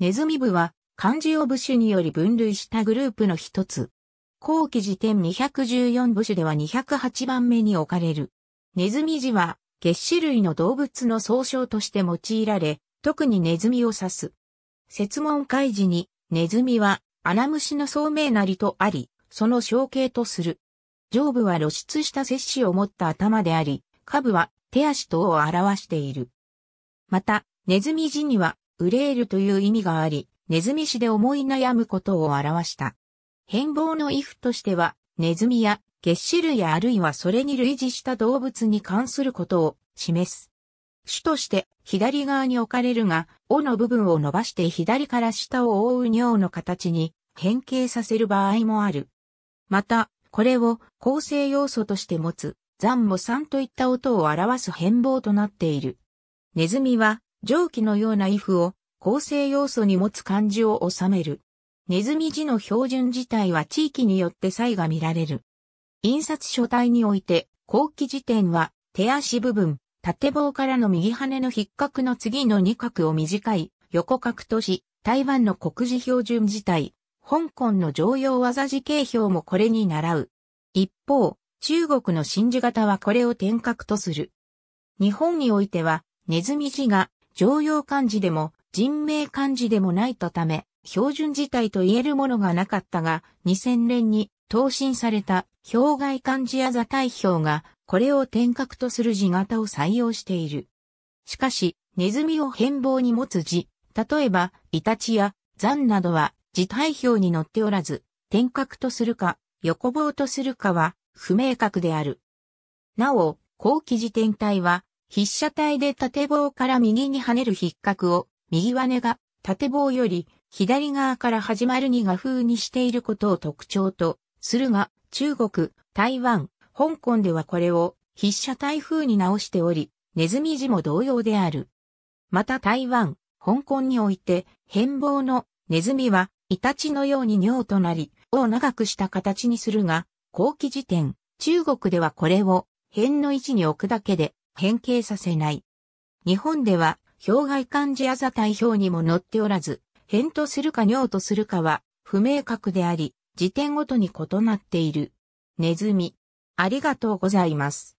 ネズミ部は漢字を部首により分類したグループの一つ。後期時点214部首では208番目に置かれる。ネズミ字は、月種類の動物の総称として用いられ、特にネズミを指す。説問開示に、ネズミは、穴虫の聡明なりとあり、その象形とする。上部は露出した摂氏を持った頭であり、下部は手足等を表している。また、ネズミ字には、憂えるという意味があり、ネズミ氏で思い悩むことを表した。変貌の衣服としては、ネズミや月種類やあるいはそれに類似した動物に関することを示す。主として左側に置かれるが、尾の部分を伸ばして左から下を覆う尿の形に変形させる場合もある。また、これを構成要素として持つ、残母酸といった音を表す変貌となっている。ネズミは蒸気のような衣服を構成要素に持つ漢字を収める。ネズミ字の標準自体は地域によって差異が見られる。印刷書体において、後期辞典は、手足部分、縦棒からの右羽の筆角の次の二角を短い、横角とし、台湾の国字標準自体、香港の常用技字形表もこれに習う。一方、中国の新字型はこれを点角とする。日本においては、ネズミ字が常用漢字でも人名漢字でもないとため、標準自体と言えるものがなかったが、2000年に等身された表外漢字や座体表が、これを点角とする字型を採用している。しかし、ネズミを変貌に持つ字、例えば、イタチやザンなどは、字体表に載っておらず、点角とするか、横棒とするかは、不明確である。なお、後期字点体は、筆者体で縦棒から右に跳ねる筆格を、右羽根が縦棒より左側から始まるに画風にしていることを特徴とするが、中国、台湾、香港ではこれを筆者体風に直しており、ネズミ字も同様である。また台湾、香港において、変貌のネズミは、イタチのように尿となり、尾を長くした形にするが、後期時点、中国ではこれを、辺の位置に置くだけで、変形させない。日本では、表外漢字あざ対表にも載っておらず、変とするか尿とするかは、不明確であり、時点ごとに異なっている。ネズミ。ありがとうございます。